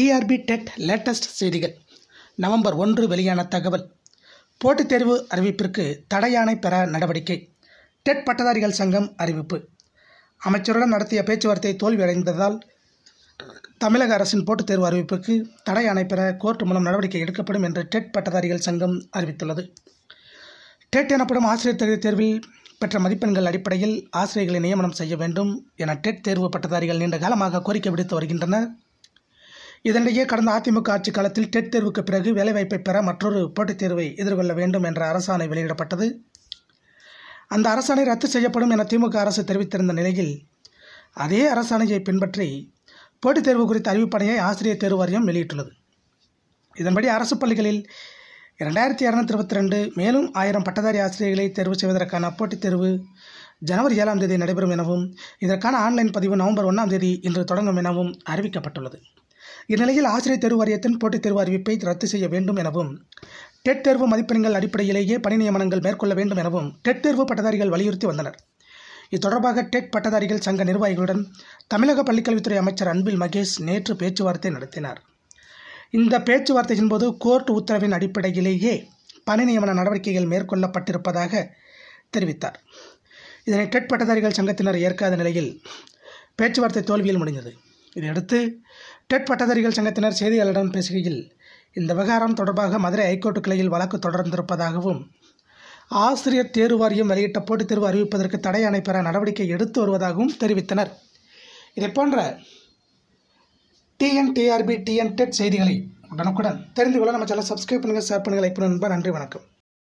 TRP TET latest செய்திகள் November ஒன்று வெளியான தகவல் போட்டித் தேர்வு அறிவிப்பிற்கு தடையானை பெற நடவடிக்கை டெட் பட்டதாரிகள் சங்கம் அறிவிப்பு அமைச்சருடன் நடத்திய பேச்சுவார்த்தை தோல்வியடைந்ததால் தமிழக அரசின் போட்டித் தேர்வு அறிவிப்புக்கு தடையானை பெற கோர்ட் மூலம் நடவடிக்கை எடுக்கப்படும் என்று டெட் பட்டதாரிகள் சங்கம் அறிவித்துள்ளது டெட் எனப்படும் ஆசிரியர் தகுதி தேர்வில் பெற்ற மதிப்பெண்கள் அடிப்படையில் ஆசிரியர்களை நியமனம் செய்ய வேண்டும் என டெட் தேர்வு பட்டதாரிகள் நீண்ட காலமாக கோரிக்கை விடுத்து வருகின்றனர் இதனிடையே கடந்த அதிமுக ஆட்சி காலத்தில் டெட் தேர்வுக்கு பிறகு வேலைவாய்ப்பை பெற மற்றொரு போட்டித் தேர்வை எதிர்கொள்ள வேண்டும் என்ற அரசாணை வெளியிடப்பட்டது அந்த அரசாணை ரத்து செய்யப்படும் என திமுக அரசு தெரிவித்திருந்த நிலையில் அதே அரசாணையை பின்பற்றி போட்டித் தேர்வு குறித்த அறிவிப்படையை ஆசிரியர் தேர்வு வாரியம் வெளியிட்டுள்ளது இதன்படி அரசு பள்ளிகளில் இரண்டாயிரத்தி இரநூத்தி இருபத்தி ரெண்டு மேலும் ஆயிரம் பட்டதாரி ஆசிரியர்களை தேர்வு செய்வதற்கான போட்டித் தேர்வு ஜனவரி ஏழாம் தேதி நடைபெறும் எனவும் இதற்கான ஆன்லைன் பதிவு நவம்பர் ஒன்றாம் தேதி இன்று தொடங்கும் எனவும் அறிவிக்கப்பட்டுள்ளது இந்நிலையில் ஆசிரியர் தேர்வு வாரியத்தின் போட்டித் தேர்வு அறிவிப்பை ரத்து செய்ய வேண்டும் எனவும் டெட் தேர்வு மதிப்பெண்கள் அடிப்படையிலேயே பணி நியமனங்கள் மேற்கொள்ள வேண்டும் எனவும் டெட் தேர்வு பட்டதாரிகள் வலியுறுத்தி வந்தனர் இது தொடர்பாக டெட் பட்டதாரிகள் சங்க நிர்வாகிகளுடன் தமிழக பள்ளிக்கல்வித்துறை அமைச்சர் அன்பில் மகேஷ் நேற்று பேச்சுவார்த்தை நடத்தினார் இந்த பேச்சுவார்த்தையின் போது கோர்ட் உத்தரவின் அடிப்படையிலேயே பணி நியமன நடவடிக்கைகள் மேற்கொள்ளப்பட்டிருப்பதாக தெரிவித்தார் இதனை டெட் பட்டதாரிகள் சங்கத்தினர் ஏற்காத நிலையில் பேச்சுவார்த்தை தோல்வியில் முடிந்தது இதையடுத்து டெட் பட்டதாரிகள் சங்கத்தினர் செய்தியாளரிடம் பேசுகையில் இந்த விவகாரம் தொடர்பாக மதுரை ஐகோர்ட் கிளையில் வழக்கு தொடர்ந்திருப்பதாகவும் ஆசிரியர் தேர்வு வாரியம் வெளியிட்ட போட்டித் தேர்வு அறிவிப்பதற்கு தடை அணை பெற நடவடிக்கை எடுத்து வருவதாகவும் தெரிவித்தனர் இதைப்போன்ற டிஎன்டிஆர்பி டிஎன் டெட் செய்திகளை உடனுக்குடன் தெரிந்து கொள்ள நம்ம சேனல் சப்ஸ்கிரைப் பண்ணுங்கள் ஷேர் பண்ணுங்கள் லைக் பண்ணுங்கள் நன்றி வணக்கம்